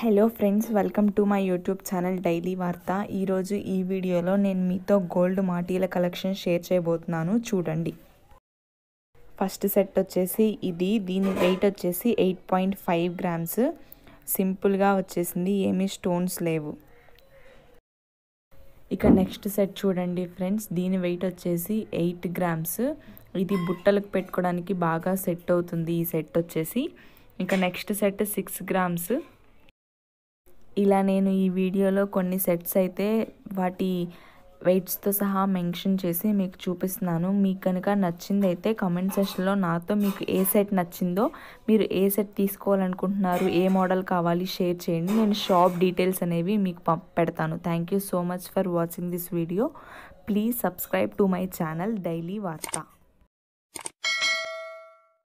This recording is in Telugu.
hello friends welcome to my YouTube channel daily Vaartha ఈరోజు ఈ వీడియోలో నేను మీతో గోల్డ్ మాటీల కలెక్షన్ షేర్ చేయబోతున్నాను చూడండి ఫస్ట్ సెట్ వచ్చేసి ఇది దీని వెయిట్ వచ్చేసి ఎయిట్ పాయింట్ ఫైవ్ గ్రామ్స్ సింపుల్గా వచ్చేసింది ఏమీ స్టోన్స్ లేవు ఇక నెక్స్ట్ సెట్ చూడండి ఫ్రెండ్స్ దీని వెయిట్ వచ్చేసి ఎయిట్ గ్రామ్స్ ఇది బుట్టలకు పెట్టుకోవడానికి బాగా సెట్ అవుతుంది ఈ సెట్ వచ్చేసి ఇంకా నెక్స్ట్ సెట్ సిక్స్ గ్రామ్స్ ఇలా నేను ఈ వీడియోలో కొన్ని సెట్స్ అయితే వాటి వెయిట్స్తో సహా మెన్షన్ చేసి మీకు చూపిస్తున్నాను మీకు కనుక నచ్చిందైతే కమెంట్ సెషన్లో నాతో మీకు ఏ సెట్ నచ్చిందో మీరు ఏ సెట్ తీసుకోవాలనుకుంటున్నారు ఏ మోడల్ కావాలి షేర్ చేయండి నేను షాప్ డీటెయిల్స్ అనేవి మీకు పెడతాను thank so much for watching this video please subscribe to my channel daily వార్త